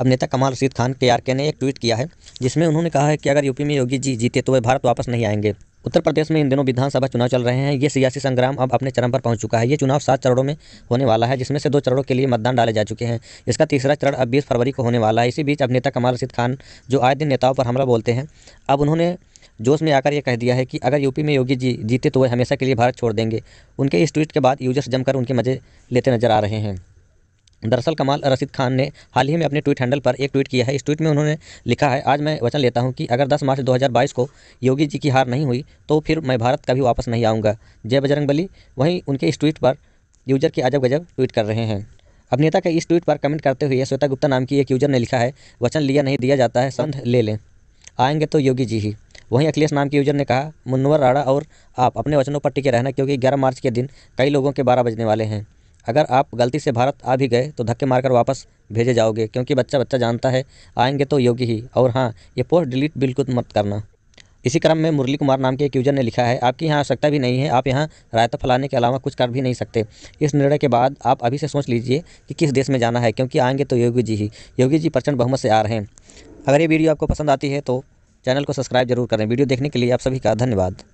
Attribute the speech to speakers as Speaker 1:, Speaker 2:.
Speaker 1: अभिनेता कमाल रशीद खान के आर के ने एक ट्वीट किया है जिसमें उन्होंने कहा है कि अगर यूपी में योगी जी जीते तो वे भारत वापस नहीं आएंगे उत्तर प्रदेश में इन दिनों विधानसभा चुनाव चल रहे हैं ये सियासी संग्राम अब अपने चरम पर पहुंच चुका है ये चुनाव सात चरणों में होने वाला है जिसमें से दो चरणों के लिए मतदान डाले जा चुके हैं इसका तीसरा चरण अब बीस फरवरी को होने वाला है इसी बीच अभिनेता कमाल रशीद खान जो आए दिन नेताओं पर हमला बोलते हैं अब उन्होंने जोश में आकर यह कह दिया है कि अगर यूपी में योगी जी जीते तो वे हमेशा के लिए भारत छोड़ देंगे उनके इस ट्वीट के बाद यूजर्स जमकर उनके मज़े लेते नजर आ रहे हैं दरअसल कमाल रशीद खान ने हाल ही में अपने ट्वीट हैंडल पर एक ट्वीट किया है इस ट्वीट में उन्होंने लिखा है आज मैं वचन लेता हूं कि अगर 10 मार्च 2022 को योगी जी की हार नहीं हुई तो फिर मैं भारत कभी वापस नहीं आऊँगा जय बजरंगबली वहीं उनके इस ट्वीट पर यूजर के अजब गजब ट्वीट कर रहे हैं अभिनेता के इस ट्वीट पर कमेंट करते हुए श्वेता गुप्ता नाम की एक यूजर ने लिखा है वचन लिया नहीं दिया जाता है संध ले लें आएंगे तो योगी जी ही वहीं अखिलेश नाम के यूजर ने कहा मुन्नवर राणा और आप अपने वचनों पर टिके रहना क्योंकि ग्यारह मार्च के दिन कई लोगों के बारह बजने वाले हैं अगर आप गलती से भारत आ भी गए तो धक्के मारकर वापस भेजे जाओगे क्योंकि बच्चा बच्चा जानता है आएंगे तो योगी ही और हाँ ये पोस्ट डिलीट बिल्कुल मत करना इसी क्रम में मुरली कुमार नाम के एक यूजर ने लिखा है आपकी यहाँ आवश्यकता भी नहीं है आप यहाँ रायता फैलाने के अलावा कुछ कर भी नहीं सकते इस निर्णय के बाद आप अभी से सोच लीजिए कि किस देश में जाना है क्योंकि आएंगे तो योगी जी ही योगी जी प्रचंड बहुमत से आ रहे हैं अगर ये वीडियो आपको पसंद आती है तो चैनल को सब्सक्राइब जरूर करें वीडियो देखने के लिए आप सभी का धन्यवाद